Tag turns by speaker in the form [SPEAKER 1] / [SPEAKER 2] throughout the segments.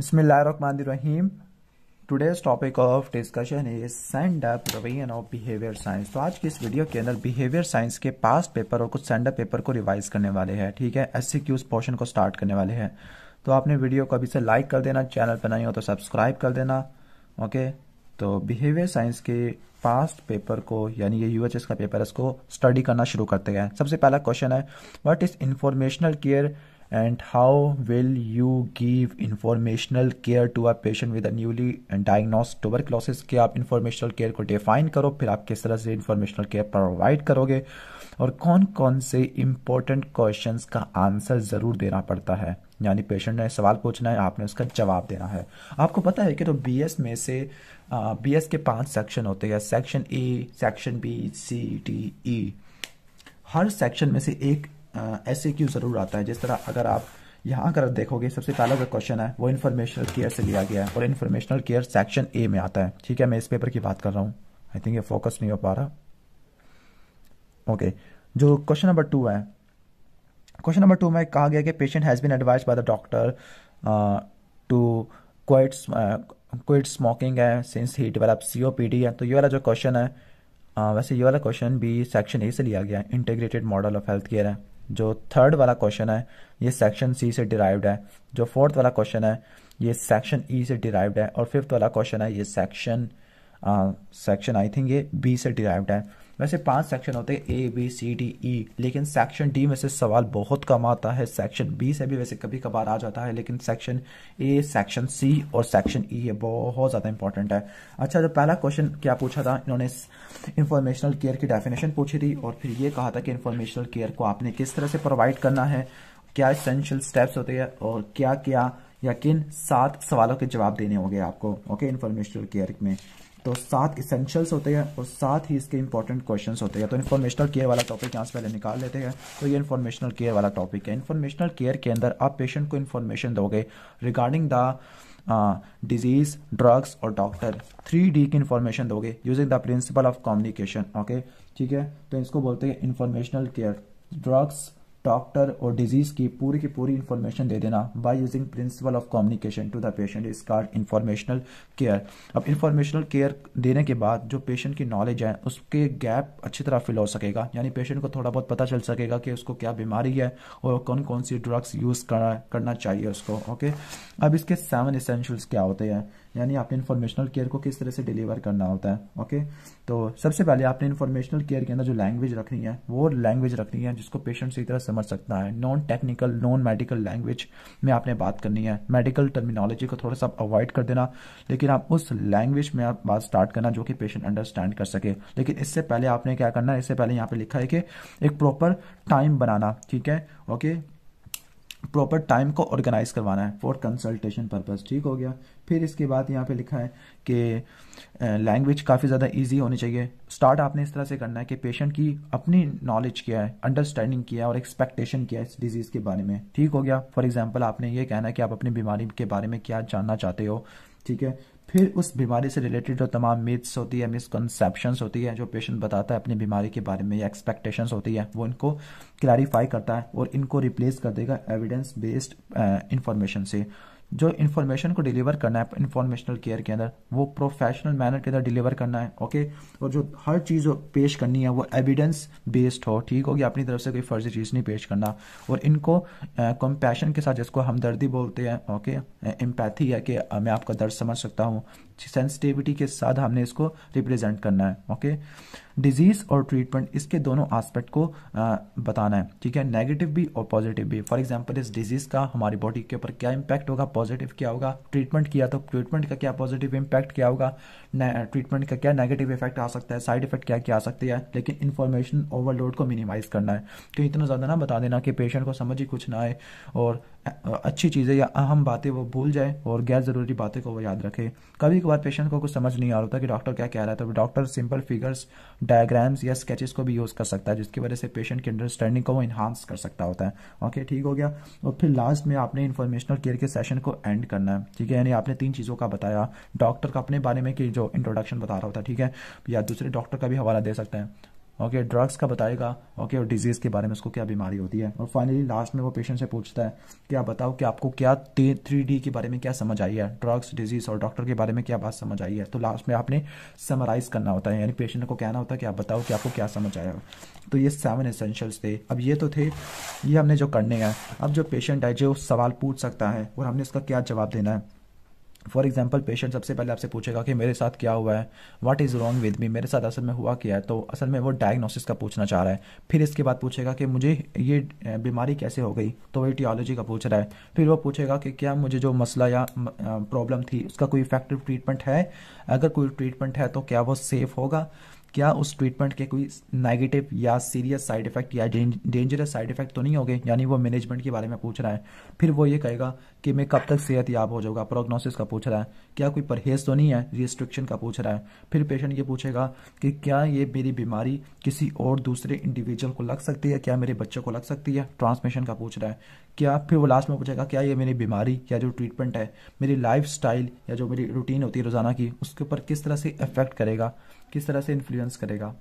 [SPEAKER 1] बिस्मिल्लाहिर्रहमानिर्रहीम today's topic of discussion is send up revision of behaviour science तो आज की इस वीडियो के अंदर बिहेवियर साइंस के पास्ट पेपर और कुछ सेंड अप पेपर को रिवाइज करने वाले हैं ठीक है एस सी क्यूज पोर्शन को स्टार्ट करने वाले हैं तो आपने वीडियो को अभी से लाइक कर देना चैनल पर नहीं हो तो सब्सक्राइब कर देना ओके तो बिहेवियर साइंस के पास्ट पेपर को यानी ये यूएचएस का पेपर है इसको स्टडी करना शुरू करते हैं सबसे पहला क्वेश्चन है what is informational care and how will you give informational care to a patient with newly diagnose tuberculosis के आप इन्फॉर्मेशनल केयर को डिफाइन करो फिर आप किस तरह से इन्फॉर्मेशनल केयर प्रोवाइड करोगे और कौन कौन से इम्पोर्टेंट क्वेश्चन का आंसर ज़रूर देना पड़ता है यानी पेशेंट ने सवाल पूछना है आपने उसका जवाब देना है आपको पता है कि तो बी एस में से बी एस के पांच सेक्शन होते हैं section A section B C D E हर सेक्शन में से एक ऐसे क्यों जरूर आता है जिस तरह अगर आप यहाँ अगर देखोगे सबसे पहला जो क्वेश्चन है वो इन्फॉर्मेशनल केयर से लिया गया है और इन्फॉर्मेशनल केयर सेक्शन ए में आता है ठीक है मैं इस पेपर की बात कर रहा हूँ आई थिंक ये फोकस नहीं हो पा रहा ओके जो क्वेश्चन नंबर टू है क्वेश्चन नंबर टू में कहा गया कि patient has been advise by the doctor to quite quit smoking है सिंस ही डेवलप सीओपीडी है तो ये वाला जो क्वेश्चन है uh, वैसे ये वाला क्वेश्चन भी सेक्शन ए से लिया गया है integrated model of health care है जो थर्ड वाला क्वेश्चन है ये सेक्शन सी से डिराइव्ड है जो फोर्थ वाला क्वेश्चन है ये सेक्शन ई e से डिराइव्ड है और फिफ्थ वाला क्वेश्चन है ये सेक्शन सेक्शन आई थिंक ये बी से डिराइव्ड है वैसे पांच सेक्शन होते हैं ए बी सी डी ई लेकिन सेक्शन डी में से सवाल बहुत कम आता है सेक्शन बी से भी वैसे कभी कभार आ जाता है लेकिन सेक्शन ए सेक्शन सी और सेक्शन ई e ये बहुत ज़्यादा इंपॉर्टेंट है अच्छा जो पहला क्वेश्चन क्या पूछा था इन्होंने इंफॉर्मेशनल केयर की डेफिनेशन पूछी थी और फिर ये कहा था कि इन्फॉर्मेशनल केयर को आपने किस तरह से प्रोवाइड करना है क्या इसेंशियल स्टेप्स होते हैं और क्या क्या या किन सात सवालों के जवाब देने होंगे आपको ओके इन्फॉर्मेशनल केयर में तो सात इसेंशियल्स होते हैं और साथ ही इसके इंपॉर्टेंट क्वेश्चन होते हैं तो इन्फॉर्मेशनल केयर वाला टॉपिक यहाँ से पहले निकाल लेते हैं तो ये इन्फॉर्मेशनल केयर वाला टॉपिक है इन्फॉर्मेशनल केयर के अंदर आप पेशेंट को इन्फॉर्मेशन दोगे रिगार्डिंग द डिजीज ड्रग्स और डॉक्टर थ्री डी की इन्फॉर्मेशन दोगे using the principle of communication okay ठीक है तो इसको बोलते हैं इन्फॉर्मेशनल केयर ड्रग्स डॉक्टर और डिजीज की पूरी की पूरी इन्फॉर्मेशन दे देना by using principle of communication to the patient is called informational care अब इन्फॉर्मेशनल केयर देने के बाद जो पेशेंट की नॉलेज है उसके गैप अच्छी तरह फिल हो सकेगा यानी पेशेंट को थोड़ा बहुत पता चल सकेगा कि उसको क्या बीमारी है और कौन कौन सी ड्रग्स यूज़ करना करना चाहिए उसको ओके अब इसके सेवन इसेंशियल्स क्या होते हैं यानी आपने इन्फॉर्मेशनल केयर को किस तरह से डिलीवर करना होता है ओके तो सबसे पहले आपने इन्फॉर्मेशनल केयर के अंदर जो लैंग्वेज रखनी है वो लैंग्वेज रखनी है जिसको पेशेंट सही तरह समझ सकता है non technical non medical language में आपने बात करनी है मेडिकल टर्मिनोलॉजी को थोड़ा सा अवॉइड कर देना लेकिन आप उस लैंग्वेज में आप बात स्टार्ट करना जो कि पेशेंट अंडरस्टैंड कर सके लेकिन इससे पहले आपने क्या करना है इससे पहले यहाँ पे लिखा है कि एक प्रॉपर टाइम बनाना ठीक है ओके प्रॉपर टाइम को ऑर्गेनाइज करवाना है फॉर कंसल्टेशन पर्पज ठीक हो गया फिर इसके बाद यहाँ पे लिखा है कि लैंग्वेज काफ़ी ज़्यादा इजी होनी चाहिए स्टार्ट आपने इस तरह से करना है कि पेशेंट की अपनी नॉलेज क्या है अंडरस्टैंडिंग किया है और एक्सपेक्टेशन किया है इस डिजीज़ के बारे में ठीक हो गया फॉर एग्जाम्पल आपने ये कहना है कि आप अपनी बीमारी के बारे में क्या जानना चाहते हो ठीक है फिर उस बीमारी से रिलेटेड जो तमाम मिथ्स होती है मिसकनसेप्शन होती है जो पेशेंट बताता है अपनी बीमारी के बारे में या एक्सपेक्टेशन होती है वो इनको क्लैरिफाई करता है और इनको रिप्लेस कर देगा एविडेंस बेस्ड इंफॉर्मेशन से जो इन्फॉर्मेशन को डिलीवर करना है इन्फॉर्मेशनल केयर के अंदर वो प्रोफेशनल मैनर के अंदर डिलीवर करना है ओके और जो हर चीज़ पेश करनी है वो एविडेंस बेस्ड हो ठीक होगी अपनी तरफ से कोई फर्जी चीज़ नहीं पेश करना और इनको कंपैशन के साथ जिसको हमदर्दी बोलते हैं ओके एम्पैथी है कि मैं आपका दर्द समझ सकता हूँ सेंसिटिविटी के साथ हमने इसको रिप्रेजेंट करना है ओके डिजीज और ट्रीटमेंट इसके दोनों एस्पेक्ट को आ, बताना है ठीक है नेगेटिव भी और पॉजिटिव भी फॉर एग्जांपल इस डिजीज का हमारी बॉडी के ऊपर क्या इम्पैक्ट होगा पॉजिटिव क्या होगा ट्रीटमेंट किया तो ट्रीटमेंट का क्या पॉजिटिव इम्पैक्ट क्या होगा ट्रीटमेंट का क्या नेगेटिव इफेक्ट आ सकता है साइड इफेक्ट क्या क्या आ सकती है लेकिन इन्फॉर्मेशन ओवरलोड को मिनिमाइज करना है क्योंकि तो इतना ज़्यादा ना बता देना कि पेशेंट को समझ ही कुछ ना आए और अच्छी चीज़ें या अहम बातें वो भूल जाए और गैर ज़रूरी बातें को वो याद रखे कभी कभार पेशेंट को कुछ समझ नहीं आ रहा था कि डॉक्टर क्या कह रहा है तो डॉक्टर सिंपल फिगर्स डायग्राम्स या स्केचेस को भी यूज़ कर सकता है जिसकी वजह से पेशेंट की अंडरस्टैंडिंग को वो इन्हांस कर सकता होता है ओके ठीक हो गया और फिर लास्ट में आपने इन्फॉर्मेशनल केयर के सेशन को एंड करना है ठीक है यानी आपने तीन चीज़ों का बताया डॉक्टर का अपने बारे में कि जो इंट्रोडक्शन बता रहा होता है ठीक है या दूसरे डॉक्टर का भी हवाला दे सकते हैं ओके okay, ड्रग्स का बताएगा ओके okay, और डिजीज के बारे में उसको क्या बीमारी होती है और फाइनली लास्ट में वो पेशेंट से पूछता है कि आप बताओ कि आपको क्या थ्री डी के बारे में क्या समझ आई है ड्रग्स डिजीज और डॉक्टर के बारे में क्या बात समझ आई है तो लास्ट में आपने समराइज करना होता है यानी पेशेंट को कहना होता है कि आप बताओ कि आपको क्या समझ आया तो ये सेवन एसेंशियल्स थे अब ये तो थे ये हमने जो करने हैं अब जो पेशेंट है जो सवाल पूछ सकता है और हमने इसका क्या जवाब देना है फॉर एग्जाम्पल पेशेंट सबसे पहले आपसे पूछेगा कि मेरे साथ क्या हुआ है what is wrong with me मेरे साथ असल में हुआ क्या है तो असल में वो डायग्नोसिस का पूछना चाह रहा है फिर इसके बाद पूछेगा कि मुझे ये बीमारी कैसे हो गई तो वही टियोलॉजी का पूछ रहा है फिर वो पूछेगा कि क्या मुझे जो मसला या प्रॉब्लम थी उसका कोई इफेक्टिव ट्रीटमेंट है अगर कोई ट्रीटमेंट है तो क्या वो सेफ़ होगा क्या उस ट्रीटमेंट के कोई नेगेटिव या सीरियस साइड इफेक्ट या डेंजरस साइड इफेक्ट तो नहीं हो गए यानी वो मैनेजमेंट के बारे में पूछ रहा है फिर वो ये कहेगा कि मैं कब तक सेहत याब हो जाऊंगा प्रोग्नोसिस का पूछ रहा है क्या कोई परहेज तो नहीं है रिस्ट्रिक्शन का पूछ रहा है फिर पेशेंट ये पूछेगा कि क्या ये मेरी बीमारी किसी और दूसरे इंडिविजुअल को लग सकती है क्या मेरे बच्चों को लग सकती है ट्रांसमिशन का पूछ रहा है क्या फिर वो लास्ट में पूछेगा क्या ये मेरी बीमारी या जो ट्रीटमेंट है मेरी लाइफ या जो मेरी रूटीन होती है रोज़ाना की उसके ऊपर किस तरह से इफेक्ट करेगा किस तरह से इन्फ्लुएंस करेगा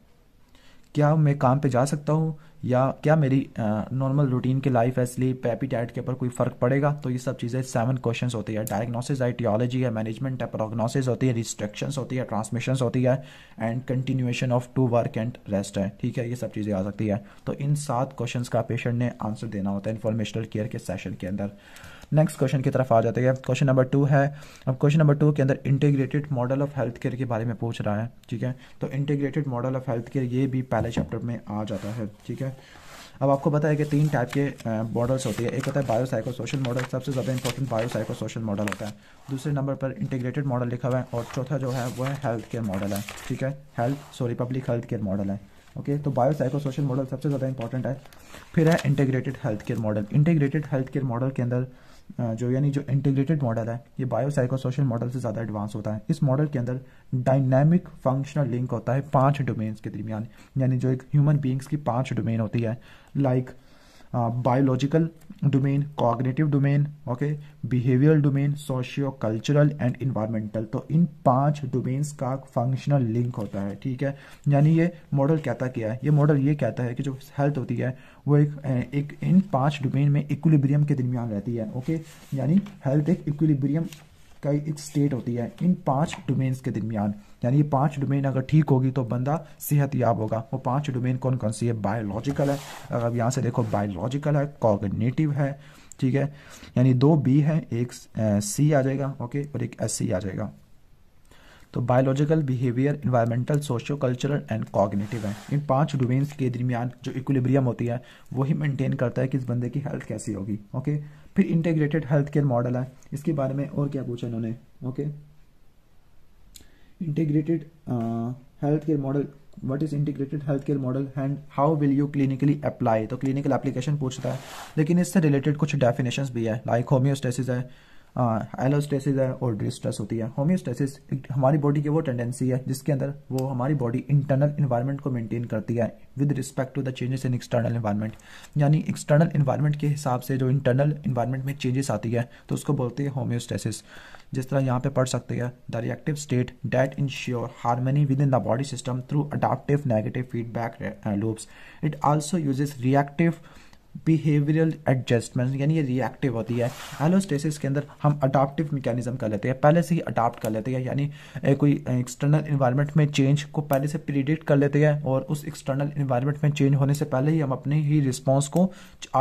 [SPEAKER 1] क्या मैं काम पे जा सकता हूँ या क्या मेरी नॉर्मल रूटीन के लाइफ है स्लीप डाइट के ऊपर कोई फ़र्क पड़ेगा तो ये सब चीज़ें सेवन क्वेश्चंस होती है डायग्नोसिस है टियोलॉजी है मैनेजमेंट है प्रोग्नोसिस होती है रिस्ट्रिक्शंस होती है ट्रांसमिशंस होती है and continuation of to work and rest है ठीक है ये सब चीज़ें आ सकती है तो इन सात क्वेश्चन का पेशेंट ने आंसर देना होता है इन्फॉर्मेशनल केयर के सेशन के अंदर नेक्स्ट क्वेश्चन की तरफ आ जाते हैं क्वेश्चन नंबर टू है अब क्वेश्चन नंबर टू के अंदर integrated model of health care के बारे में पूछ रहा है ठीक है तो integrated model of health care ये भी पहले चैप्टर में आ जाता है ठीक है अब आपको पता है कि तीन टाइप के मॉडल्स होती है एक होता है बायोसाइको सोशल मॉडल सबसे ज़्यादा इंपॉर्टेंट बायोसाइको सोशल मॉडल होता है दूसरे नंबर पर इंटीग्रेटेड मॉडल लिखा हुआ है और चौथा जो है वो है हेल्थ केयर मॉडल है ठीक है health sorry public health care model है ओके तो बायोसाइको सोशल मॉडल सबसे ज़्यादा इंपॉर्टेंट है फिर है integrated health care model integrated health care model के अंदर जो यानी जो इंटीग्रेटेड मॉडल है ये बायोसाइकोसोशल मॉडल से ज़्यादा एडवांस होता है इस मॉडल के अंदर डायनेमिक फंक्शनल लिंक होता है पांच डोमेन्स के दरमियान यानी जो एक ह्यूमन बींग्स की पांच डोमेन होती है like biological domain cognitive domain okay behaviour domain sociocultural and environmental तो इन पांच डोमेन्स का फंक्शनल लिंक होता है ठीक है यानी ये मॉडल कहता क्या है ये मॉडल ये कहता है कि जो हेल्थ होती है वो एक एक इन पांच डोमेन में इक्विलिब्रियम के दरमियान रहती है ओके यानी हेल्थ एक इक्विलिब्रियम का एक स्टेट होती है इन पांच डोमेन्स के दरमियान यानी ये पांच डोमेन अगर ठीक होगी तो बंदा सेहत याब होगा वो पांच डोमेन कौन कौन सी है बायोलॉजिकल है अगर आप यहाँ से देखो बायोलॉजिकल है कॉग्नेटिव है ठीक है यानी दो बी है एक सी आ जाएगा ओके और एक एस सी आ जाएगा तो biological behaviour environmental sociocultural and cognitive है इन पांच डोमेन्स के दरमियान जो इक्विलिब्रियम होती है वही मेंटेन करता है कि इस बंदे की हेल्थ कैसी होगी ओके फिर इंटीग्रेटेड हेल्थ केयर मॉडल है इसके बारे में और क्या पूछा इन्होंने okay integrated health care model what is integrated health care model and how will you clinically apply तो क्लिनिकल एप्लीकेशन पूछता है लेकिन इससे रिलेटेड कुछ डेफिनेशन भी है लाइक होम्योस्टेसिस है एलोस्टेसिस है और डिस्ट्रेस होती है होम्योस्टेसिस हमारी बॉडी की वो टेंडेंसी है जिसके अंदर वो हमारी बॉडी इंटरनल इन्वायरमेंट को मेंटेन करती है with respect to the changes in external environment यानी एक्सटर्नल इन्वायरमेंट के हिसाब से जो इंटरनल इन्वायरमेंट में चेंजेस आती है तो उसको बोलते हैं होम्योस्टेसिस जिस तरह यहाँ पे पढ़ सकते हैं the reactive state that ensure harmony within the body system through adaptive negative feedback loops it also uses reactive behavioural adjustment यानी ये रिएक्टिव होती है एलोस्टेसिस के अंदर हम अडाप्टिव मैकेनिज्म कर लेते हैं पहले से ही अडाप्ट कर लेते हैं यानी कोई एक्सटर्नल इन्वायरमेंट में चेंज को पहले से प्रिडिक्ट कर लेते हैं और उस एक्सटर्नल इन्वायरमेंट में चेंज होने से पहले ही हम अपने ही रिस्पॉन्स को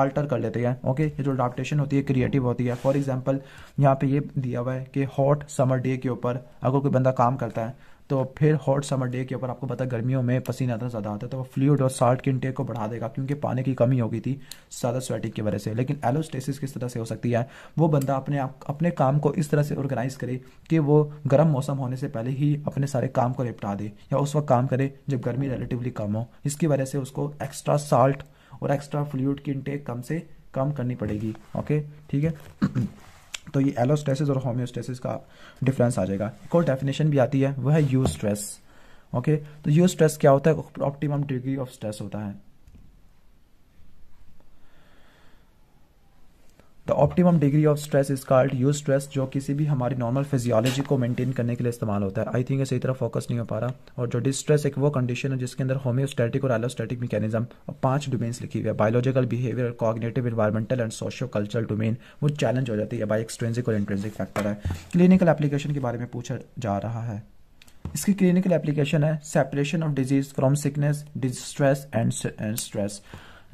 [SPEAKER 1] आल्टर कर लेते हैं ओके ये जो अडाप्टेशन होती है क्रिएटिव होती है फॉर एग्जाम्पल यहाँ पे ये दिया हुआ है कि हॉट समर डे के ऊपर अगर कोई बंदा काम करता है तो फिर हॉट समर डे के ऊपर आपको पता गर्मियों में पसीना इतना ज़्यादा आता है तो फ्लूड और साल्ट के इंटेक को बढ़ा देगा क्योंकि पानी की कमी हो गई थी ज़्यादा स्वेटिंग की वजह से लेकिन एलोस्टेसिस किस तरह से हो सकती है वो बंदा अपने आप अपने काम को इस तरह से ऑर्गेनाइज करे कि वो गर्म मौसम होने से पहले ही अपने सारे काम को निपटा दे या उस वक्त काम करे जब गर्मी रिलेटिवली कम हो इसकी वजह से उसको एक्स्ट्रा साल्ट और एक्स्ट्रा फ्लूड की इंटेक कम से कम करनी पड़ेगी ओके ठीक है तो ये एलोस्टेसिस और होम्योस्टेसिस का डिफरेंस आ जाएगा एक और डेफिनेशन भी आती है वह है यू स्ट्रेस ओके तो यू स्ट्रेस क्या होता है ऑप्टिमम डिग्री ऑफ स्ट्रेस होता है the optimum degree of stress is called eustress जो किसी भी हमारी नॉर्मल फिजियोलॉजी को मेंटेन करने के लिए इस्तेमाल होता है आई थिंक इसी तरह फोकस नहीं हो पा रहा और जो डिस्ट्रेस एक वो कंडीशन है जिसके अंदर होम्योस्टेटिक और एलोस्टेटिक मैकेनिज्म और पांच डोमेन्स लिखी हुई है biological behaviour cognitive environmental and sociocultural domain वो चैलेंज हो जाती है बाई एक्सट्रेंसिक और इंट्रेंसिक फैक्टर है क्लिनिकल एप्लीकेशन के बारे में पूछा जा रहा है इसकी क्लिनिकल एप्लीकेशन है separation of disease from sickness distress and stress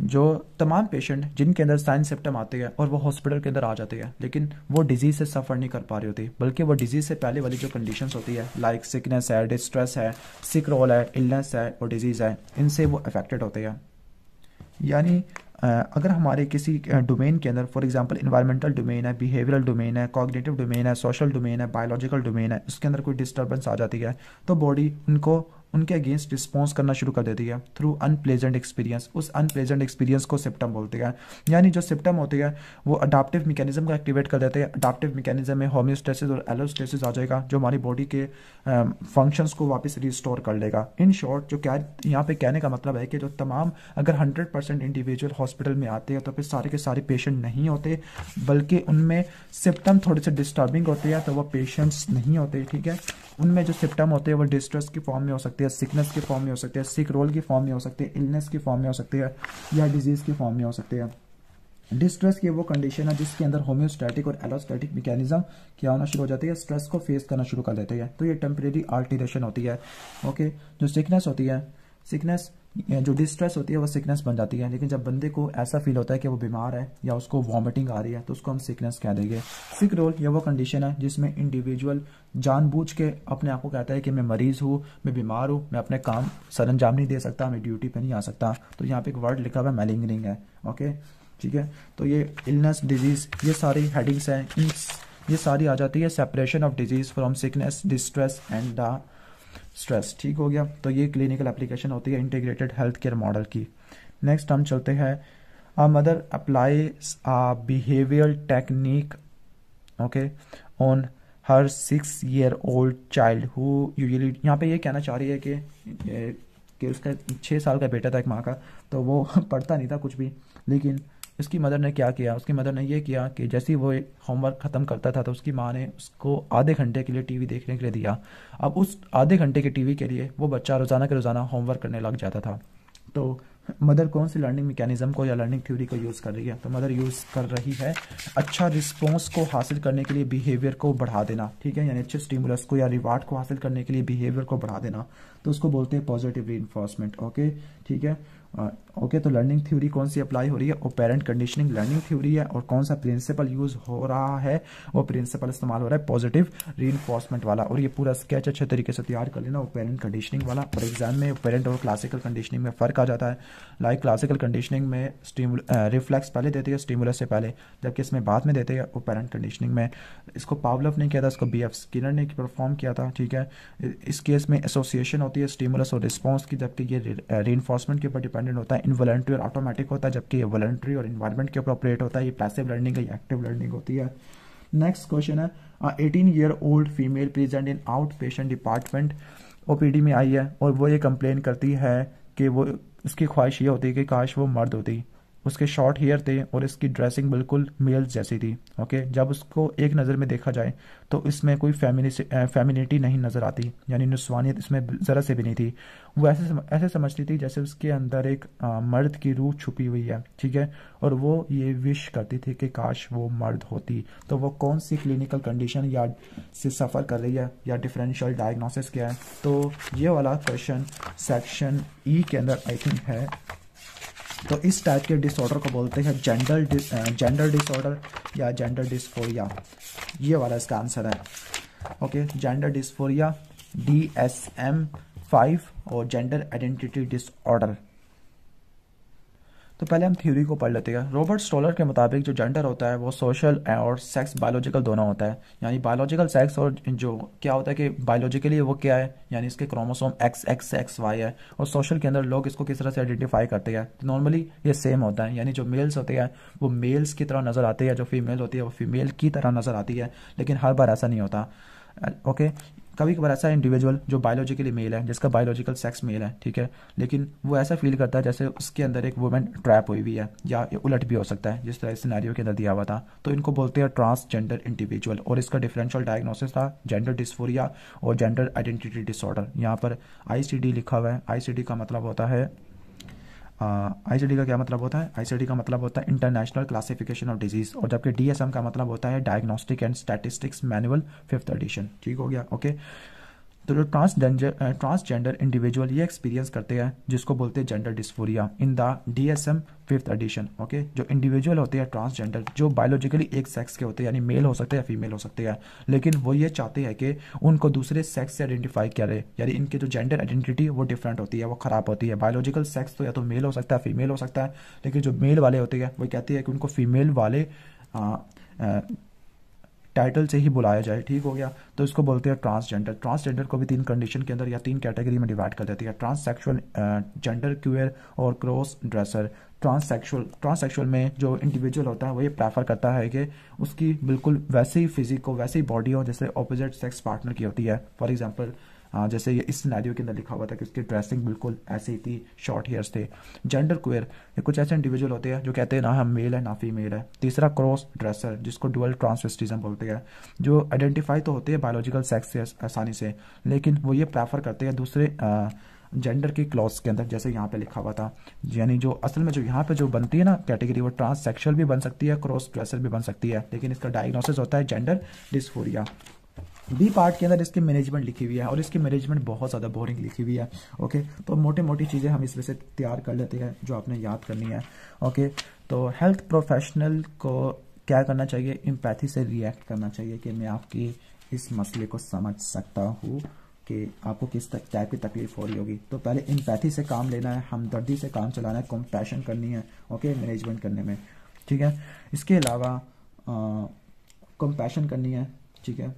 [SPEAKER 1] जो तमाम पेशेंट जिनके अंदर साइन सिम्टम आते हैं और वो हॉस्पिटल के अंदर आ जाते हैं लेकिन वो डिजीज़ से सफ़र नहीं कर पा रही होती बल्कि वो डिजीज़ से पहले वाली जो कंडीशन होती है लाइक सिकनेस है डिस्ट्रेस है सिक रोल है इलनेस है और डिजीज़ है इनसे वो अफेक्टेड होते हैं यानी अगर हमारे किसी डोमेन के अंदर फॉर एग्जांपल इन्वायरमेंटल डोमेन है बिहेवियरल डोमेन है कॉग्नेटिव डोमेन है सोशल डोमेन है बायोलॉजिकल डोमेन है उसके अंदर कोई डिस्टर्बेंस आ जाती है तो बॉडी उनको उनके अगेंस्ट रिस्पॉन्स करना शुरू कर देती है थ्रू अनप्लेजेंट एक्सपीरियंस उस अनप्लेजेंट एक्सपीरियंस को सिप्टम बोलते हैं यानी जो सिप्टम होते हैं वो अडाप्टिव मैकेनिज्म को एक्टिवेट कर देते हैं अडाप्टिव मैकेनिज्म में होम्योस्टेसिस और एलोस्टेसिस आ जाएगा जो हमारी बॉडी के फंक्शंस um, को वापस रिस्टोर कर लेगा इन शॉर्ट जो क्या यहाँ पे कहने का मतलब है कि जो तमाम अगर हंड्रेड परसेंट इंडिविजुअल हॉस्पिटल में आते हैं तो फिर सारे के सारे पेशेंट नहीं होते बल्कि उनमें सिप्टम थोड़े से डिस्टर्बिंग होते हैं तो वह पेशेंट्स नहीं होते ठीक है उनमें जो सिम्टम होते हैं वो डिस्ट्रेस की फॉर्म में हो सकते हैं सकते हैं सिकनेस के फॉर्म में हो सकते हैं सिक रोल के फॉर्म में हो सकते हैं इलनेस के फॉर्म में हो सकते हैं या डिजीज के फॉर्म में हो सकते हैं डिस्ट्रेस की वो कंडीशन है जिसके अंदर होम्योस्टैटिक और एलोस्टैटिक मैकेनिज्म क्या होना शुरू हो जाती है स्ट्रेस को फेस करना शुरू कर देते हैं तो ये टेम्परेरी आल्टरेशन होती है ओके जो सिकनेस होती है सिकनेस जो डिस्ट्रेस होती है वो सिकनेस बन जाती है लेकिन जब बंदे को ऐसा फील होता है कि वो बीमार है या उसको वॉमिटिंग आ रही है तो उसको हम सिकनेस कह देंगे सिक रोल ये वो कंडीशन है जिसमें इंडिविजुअल जानबूझ के अपने आप को कहता है कि मैं मरीज हूँ मैं बीमार हूँ मैं अपने काम सर अंजाम नहीं दे सकता मैं ड्यूटी पर नहीं आ सकता तो यहाँ पे एक वर्ड लिखा हुआ है मेलिंगरिंग है ओके ठीक है तो ये इलनेस डिजीज ये सारी हेडिंग्स हैं ये सारी आ जाती है separation of disease from sickness distress and the stress ठीक हो गया तो ये क्लिनिकल एप्लीकेशन होती है इंटीग्रेटेड हेल्थ केयर मॉडल की नेक्स्ट हम चलते हैं a mother applies a behaviour technique okay on her six year old child who usually यहाँ पे ये कहना चाह रही है कि कि उसका छः साल का बेटा था एक माँ का तो वो पढ़ता नहीं था कुछ भी लेकिन इसकी मदर ने क्या किया उसकी मदर ने यह किया कि जैसे ही वो होमवर्क ख़त्म करता था तो उसकी माँ ने उसको आधे घंटे के लिए टीवी देखने के लिए दिया अब उस आधे घंटे के टीवी के लिए वो बच्चा रोज़ाना के रोज़ाना होमवर्क करने लग जाता था तो मदर कौन सी लर्निंग मैकेनिज्म को या लर्निंग थ्योरी को यूज़ कर रही है तो मदर यूज़ कर रही है अच्छा रिस्पॉन्स को हासिल करने के लिए बिहेवियर को बढ़ा देना ठीक है यानी अच्छे स्टिमुलस को या रिवार्ड को हासिल करने के लिए बिहेवियर को बढ़ा देना तो उसको बोलते हैं पॉजिटिव री ओके ठीक है ओके तो लर्निंग थ्योरी कौन सी अप्लाई हो रही है operant parent conditioning learning theory है और कौन सा प्रिंसिपल यूज हो रहा है वो प्रिंसिपल इस्तेमाल हो रहा है पॉजिटिव री वाला और ये पूरा स्केच अच्छे तरीके से तैयार कर लेना ओपेरेंट पेरेंट कंडीशनिंग वाला और एग्जाम में पेरेंट और क्लासिकल कंडीशनिंग में फ़र्क आ जाता है लाइक क्लासिकल कंडीशनिंग में रिफ्लेक्स पहले देते हैं स्टीमुलस से पहले जबकि इसमें बाद में देते हैं ओपेरेंट पेरेंट कंडीशनिंग में इसको पावलव ने किया था इसको बी एफ स्किनर ने परफॉर्म किया था ठीक है इस केस में एसोसिएशन होती है स्टीमुलस और रिस्पॉन्स की जबकि ये री के ऊपर डिपेंडेंट होता है इनवॉलेंट्री और ऑटोमेटिक होता है जबकि ये वॉलेंट्री और इन्वायरमेंट के ऊपर ऑपरेट होता है ये पैसिव लर्निंग है एक्टिव लर्निंग होती है नेक्स्ट क्वेश्चन है eighteen year old female present in out patient department ओ में आई है और वो ये कंप्लेन करती है कि वो उसकी ख्वाहिश ये होती है कि काश वो मर्द होती उसके शॉर्ट हेयर थे और इसकी ड्रेसिंग बिल्कुल मेल जैसी थी ओके जब उसको एक नज़र में देखा जाए तो इसमें कोई फेमिनिटी नहीं नज़र आती यानी नुस्वानियत इसमें ज़रा से भी नहीं थी वो ऐसे सम, ऐसे समझती थी जैसे उसके अंदर एक आ, मर्द की रूह छुपी हुई है ठीक है और वो ये विश करती थी कि काश वो मर्द होती तो वो कौन सी क्लिनिकल कंडीशन या से सफ़र कर रही है या डिफरेंशियल डायग्नोसिस क्या है तो ये वाला क्वेश्चन सेक्शन ई के अंदर आई थिंक है तो इस टाइप के डिसऑर्डर को बोलते हैं जेंडर जेंडर डिसऑर्डर या जेंडर डिस्फोरिया ये वाला इसका आंसर है okay gender dysphoria D S M five और जेंडर आइडेंटिटी डिसऑर्डर तो पहले हम थ्योरी को पढ़ लेते हैं रॉबर्ट स्टोलर के मुताबिक जो जेंडर होता है वो सोशल और सेक्स बायोलॉजिकल दोनों होता है यानी बायोलॉजिकल सेक्स और जो क्या होता है कि बायोलॉजिकली वो क्या है यानी इसके chromosome X X X Y है और सोशल के अंदर लोग इसको किस तरह से आइडेंटिफाई करते हैं तो नॉर्मली ये सेम होता है यानी जो मेल्स होते हैं वो मेल्स की तरह नज़र आते हैं जो फीमेल होती है वो फीमेल की तरह नज़र आती है लेकिन हर बार ऐसा नहीं होता ओके कभी कभार ऐसा इंडिविजुअल जो बायोलॉजिकली मेल है जिसका बायोलॉजिकल सेक्स मेल है ठीक है लेकिन वो ऐसा फील करता है जैसे उसके अंदर एक वुमेन ट्रैप हुई हुई है या उलट भी हो सकता है जिस तरह सिनेरियो के अंदर दिया हुआ था तो इनको बोलते हैं ट्रांसजेंडर इंडिविजुअल और इसका डिफरेंशियल डायग्नोसिस था जेंडर डिस्फोरिया और जेंडर आइडेंटिटी डिसऑर्डर यहाँ पर आई लिखा हुआ है आई का मतलब होता है आईसीडी का क्या मतलब होता है आईसीडी का मतलब होता है इंटरनेशनल क्लासिफिकेशन ऑफ डिजीज और जबकि डीएसएम का मतलब होता है diagnostic and statistics manual fifth edition ठीक हो गया ओके okay? तो जो ट्रांसजेंडर ट्रांसजेंडर इंडिविजुअल ये एक्सपीरियंस करते हैं जिसको बोलते हैं gender dysphoria in the D S M fifth edition okay जो इंडिविजुअल होते हैं ट्रांसजेंडर जो बायोलॉजिकली एक सेक्स के होते हैं यानी मेल हो सकते हैं या फीमेल हो सकते हैं लेकिन वो ये चाहते हैं कि उनको दूसरे सेक्स से आइडेंटिफाई करें यानी इनके जो जेंडर आइडेंटिटी वो डिफरेंट होती है वो खराब होती है बायोलॉजिकल सेक्स तो या तो मेल हो सकता है फीमेल हो सकता है लेकिन जो मेल वाले होते हैं वो कहते हैं कि उनको फीमेल वाले आ, आ, टाइटल से ही बुलाया जाए ठीक हो गया तो इसको बोलते हैं ट्रांसजेंडर ट्रांसजेंडर को भी तीन कंडीशन के अंदर या तीन कैटेगरी में डिवाइड कर देती है ट्रांससेक्सुअल जेंडर क्यूअर और क्रॉस ड्रेसर ट्रांससेक्सुअल ट्रांससेक्सुअल में जो इंडिविजुअल होता है वो ये प्रेफर करता है कि उसकी बिल्कुल वैसे ही फिजिक हो वैसे ही बॉडी हो जैसे ऑपोजिट सेक्स पार्टनर की होती है फॉर एग्जाम्पल जैसे ये इस सिनेरियो के अंदर लिखा हुआ था कि उसकी ड्रेसिंग बिल्कुल ऐसे ही थी शॉर्ट हेयर्स थे जेंडर क्वेयर ये कुछ ऐसे इंडिविजुअल होते हैं जो कहते हैं ना हम मेल है ना फीमेल है तीसरा क्रॉस ड्रेसर जिसको डुअल ट्रांसवेस्टिज्म बोलते हैं जो आइडेंटिफाई तो होते हैं बायोलॉजिकल सेक्स से आसानी से लेकिन वो ये प्रेफर करते हैं दूसरे आ, जेंडर के क्लॉज के अंदर जैसे यहाँ पे लिखा हुआ था यानी जो असल में जो यहाँ पे जो बनती है ना कैटेगरी वो ट्रांस सेक्शुअल भी बन सकती है क्रॉस ड्रेसर भी बन सकती है लेकिन इसका डायग्नोसिस होता है जेंडर डिस्फोरिया बी पार्ट के अंदर इसकी मैनेजमेंट लिखी हुई है और इसकी मैनेजमेंट बहुत ज़्यादा बोरिंग लिखी हुई है ओके तो मोटे मोटी चीज़ें हम इसमें से तैयार कर लेते हैं जो आपने याद करनी है ओके तो हेल्थ प्रोफेशनल को क्या करना चाहिए इम्पैथी से रिएक्ट करना चाहिए कि मैं आपकी इस मसले को समझ सकता हूँ कि आपको किस टाइप की तकलीफ हो रही होगी तो पहले इम्पैथी से काम लेना है हमदर्दी से काम चलाना है कॉम्पैशन करनी है ओके मैनेजमेंट करने में ठीक है इसके अलावा कंपैशन करनी है ठीक है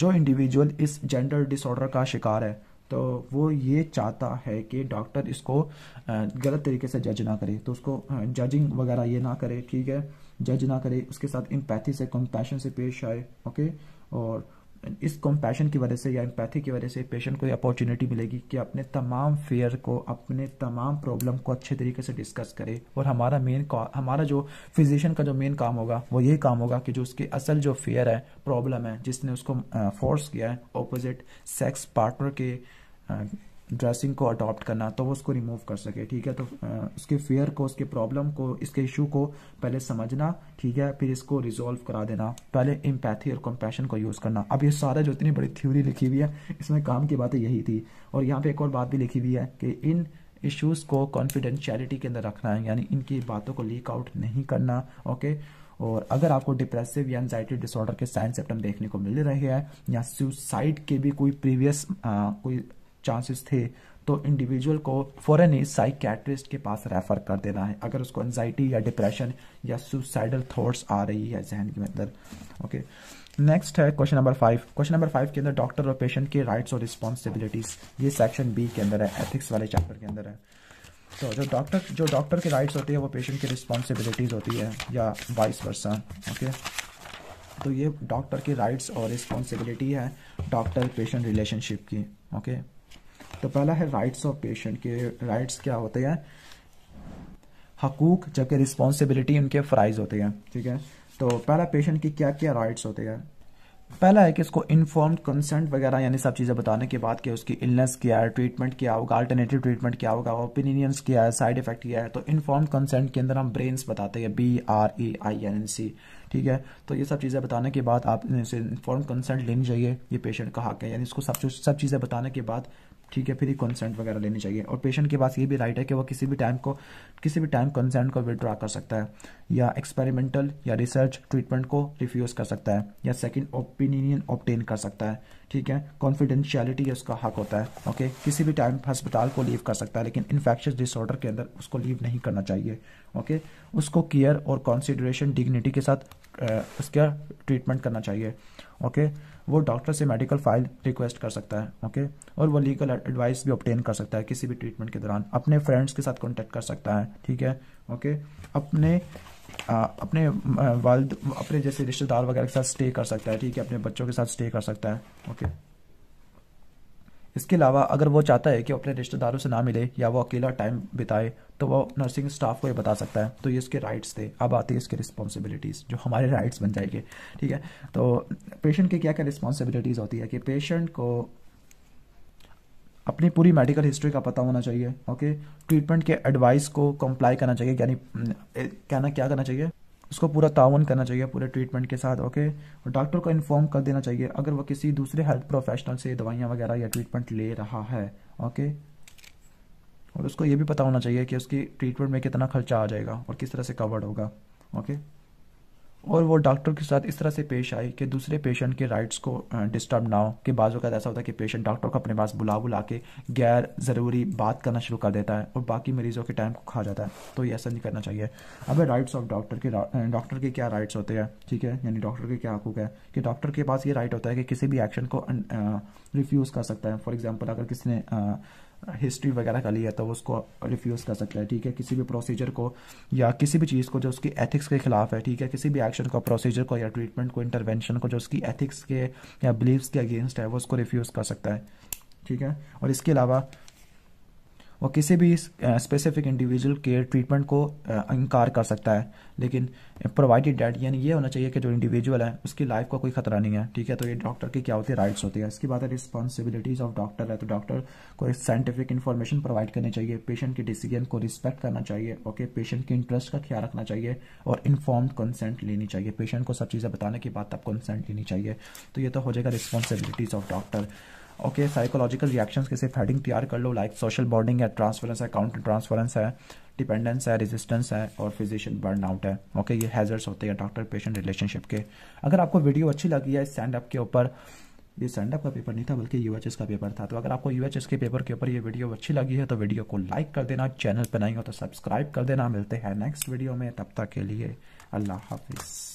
[SPEAKER 1] जो इंडिविजुअल इस जेंडर डिसऑर्डर का शिकार है तो वो ये चाहता है कि डॉक्टर इसको गलत तरीके से जज ना करे तो उसको जजिंग वगैरह ये ना करे ठीक है जज ना करे उसके साथ एम्पैथी से कंपैशन से पेश आए ओके और इस कॉम्पैशन की वजह से या एम्पैथी की वजह से पेशेंट को अपॉर्चुनिटी मिलेगी कि अपने तमाम फेयर को अपने तमाम प्रॉब्लम को अच्छे तरीके से डिस्कस करे और हमारा मेन हमारा जो फिजिशियन का जो मेन काम होगा वो यही काम होगा कि जो उसके असल जो फेयर है प्रॉब्लम है जिसने उसको फोर्स किया है ऑपोजिट सेक्स पार्टनर के ड्रेसिंग को अडॉप्ट करना तो वो उसको रिमूव कर सके ठीक है तो उसके फेयर को उसके प्रॉब्लम को इसके इशू को पहले समझना ठीक है फिर इसको रिजोल्व करा देना पहले एम्पैथी और कंपैशन को यूज़ करना अब ये सारा जो इतनी बड़ी थ्योरी लिखी हुई है इसमें काम की बात यही थी और यहाँ पे एक और बात भी लिखी हुई है कि इन इश्यूज़ को कॉन्फिडेंशियलिटी के अंदर रखना है यानी इनकी बातों को लीक आउट नहीं करना ओके और अगर आपको डिप्रेसिव या एनजाइटी डिसऑर्डर के साइन सिम्टम देखने को मिल रहे हैं या सुसाइड के भी कोई प्रीवियस कोई चांसेस थे तो इंडिविजुअल को फॉरन ही साइकेट्रिस्ट के पास रेफ़र कर देना है अगर उसको एनजाइटी या डिप्रेशन या सुसाइडल थॉट्स आ रही है जहन के अंदर ओके नेक्स्ट है question number five question number five के अंदर डॉक्टर और पेशेंट के राइट्स और रिस्पॉन्सिबिलिटीज़ ये सेक्शन बी के अंदर है एथिक्स वाले चैप्टर के अंदर है तो जो डॉक्टर जो डॉक्टर के राइट्स होते हैं वो पेशेंट की रिस्पॉन्सिबिलिटीज़ होती है या वाइस वर्सा ओके तो ये डॉक्टर के राइट्स और रिस्पॉन्सिबिलिटी है डॉक्टर पेशेंट रिलेशनशिप की ओके तो पहला है राइट्स ऑफ पेशेंट के राइट्स क्या होते हैं हकूक जबकि रिस्पॉन्सिबिलिटी उनके फ्राइज होते हैं ठीक है तो पहला पेशेंट की क्या क्या राइट्स होते हैं पहला है कि इसको इन्फॉर्म कंसेंट वगैरह यानी सब चीज़ें बताने के बाद कि उसकी इलनेस क्या है ट्रीटमेंट क्या होगा अल्टरनेटिव ट्रीटमेंट क्या होगा ओपिनियंस क्या है साइड इफेक्ट क्या है तो इन्फॉर्म कंसेंट के अंदर हम ब्रेन्स बताते हैं B R E I N N C ठीक है तो ये सब चीज़ें बताने के बाद आप इसे इन्फॉर्म कंसेंट लेनी चाहिए ये पेशेंट का हक है यानी इसको सब सब चीज़ें बताने के बाद ठीक है फिर ही कंसेंट वगैरह लेनी चाहिए और पेशेंट के पास ये भी राइट है कि वह किसी भी टाइम को किसी भी टाइम कंसेंट को विड्रॉ कर सकता है या एक्सपेरिमेंटल या रिसर्च ट्रीटमेंट को रिफ्यूज कर सकता है या सेकेंड ओपिनियन ऑप्टेन कर सकता है ठीक है कॉन्फिडेंशियलिटी उसका हक होता है ओके किसी भी टाइम हस्पताल को लीव कर सकता है लेकिन इन्फेक्शस डिसऑर्डर के अंदर उसको लीव नहीं करना चाहिए ओके उसको केयर और कॉन्सिडरेशन डिग्निटी के साथ उसका ट्रीटमेंट करना चाहिए ओके वो डॉक्टर से मेडिकल फाइल रिक्वेस्ट कर सकता है ओके और वो लीगल एडवाइस भी ऑप्टेन कर सकता है किसी भी ट्रीटमेंट के दौरान अपने फ्रेंड्स के साथ कॉन्टेक्ट कर सकता है ठीक है ओके अपने आ, अपने वालद अपने जैसे रिश्तेदार वगैरह के साथ स्टे कर सकता है ठीक है अपने बच्चों के साथ स्टे कर सकता है ओके इसके अलावा अगर वो चाहता है कि अपने रिश्तेदारों से ना मिले या वो अकेला टाइम बिताए तो वो नर्सिंग स्टाफ को ये बता सकता है तो ये इसके राइट्स थे अब आते हैं इसके रिस्पॉन्सिबिलिटीज़ जो हमारे राइट्स बन जाएंगे ठीक है तो पेशेंट के क्या क्या रिस्पॉन्सिबिलिटीज़ होती है कि पेशेंट को अपनी पूरी मेडिकल हिस्ट्री का पता होना चाहिए ओके ट्रीटमेंट के एडवाइस को कंप्लाई करना चाहिए यानी कहना क्या करना चाहिए उसको पूरा ताउन करना चाहिए पूरे ट्रीटमेंट के साथ ओके और डॉक्टर को इन्फॉर्म कर देना चाहिए अगर वो किसी दूसरे हेल्थ प्रोफेशनल से दवाइयाँ वगैरह या ट्रीटमेंट ले रहा है ओके और उसको ये भी पता होना चाहिए कि उसकी ट्रीटमेंट में कितना खर्चा आ जाएगा और किस तरह से कवर्ड होगा ओके और वो डॉक्टर के साथ इस तरह से पेश आई कि दूसरे पेशेंट के राइट्स को डिस्टर्ब ना हो कि बाजू का ऐसा होता है कि पेशेंट डॉक्टर को अपने पास बुला बुला के गैर ज़रूरी बात करना शुरू कर देता है और बाकी मरीज़ों के टाइम को खा जाता है तो ये ऐसा नहीं करना चाहिए अब राइट्स ऑफ डॉक्टर के डॉक्टर के क्या राइट्स होते हैं ठीक है यानी डॉक्टर के क्या हकूक है कि डॉक्टर के पास ये राइट होता है कि किसी भी एक्शन को रिफ्यूज़ कर सकता है फॉर एग्ज़ाम्पल अगर किसी ने हिस्ट्री वगैरह का लिया तो उसको रिफ्यूज़ कर सकता है ठीक है किसी भी प्रोसीजर को या किसी भी चीज़ को जो उसकी एथिक्स के खिलाफ है ठीक है किसी भी एक्शन को प्रोसीजर को या ट्रीटमेंट को इंटरवेंशन को जो उसकी एथिक्स के या बिलीव्स के अगेंस्ट है वो उसको रिफ्यूज़ कर सकता है ठीक है और इसके अलावा वो किसी भी स्पेसिफिक इंडिविजुअल के ट्रीटमेंट को इंकार कर सकता है लेकिन प्रोवाइडेड डेट यानी ये होना चाहिए कि जो इंडिविजुअल है उसकी लाइफ का कोई खतरा नहीं है ठीक है तो ये डॉक्टर की क्या होती है राइट्स होती है इसकी बात है रिस्पॉन्सिबिलिटीज ऑफ डॉक्टर है तो डॉक्टर को साइंटिफिक इन्फॉर्मेशन प्रोवाइड करनी चाहिए पेशेंट के डिसीजन को रिस्पेक्ट करना चाहिए ओके पेशेंट के इंटरेस्ट का ख्याल रखना चाहिए और इन्फॉर्म कंसेंट लेनी चाहिए पेशेंट को सब चीज़ें बताने के बाद तब कंसेंट लेनी चाहिए तो ये तो हो जाएगा responsibilities of doctor okay psychological reactions कैसे फैडिंग तैयार कर लो लाइक सोशल बॉन्डिंग है ट्रांसफरेंस है काउंटर ट्रांसफरेंस है डिपेंडेंस है रेजिस्टेंस है और फिजिशियन बर्न आउट है ओके okay, ये हैजर्स होते हैं डॉक्टर पेशेंट रिलेशनशिप के अगर आपको वीडियो अच्छी लगी है स्टैंड अप के ऊपर ये स्टैंड अप का पेपर नहीं था बल्कि यू का पेपर था तो अगर आपको यू के पेपर के ऊपर ये वीडियो अच्छी लगी है तो वीडियो को लाइक कर देना चैनल पर नहीं हो तो सब्सक्राइब कर देना मिलते हैं नेक्स्ट वीडियो में तब तक के लिए अल्लाह हाफिज़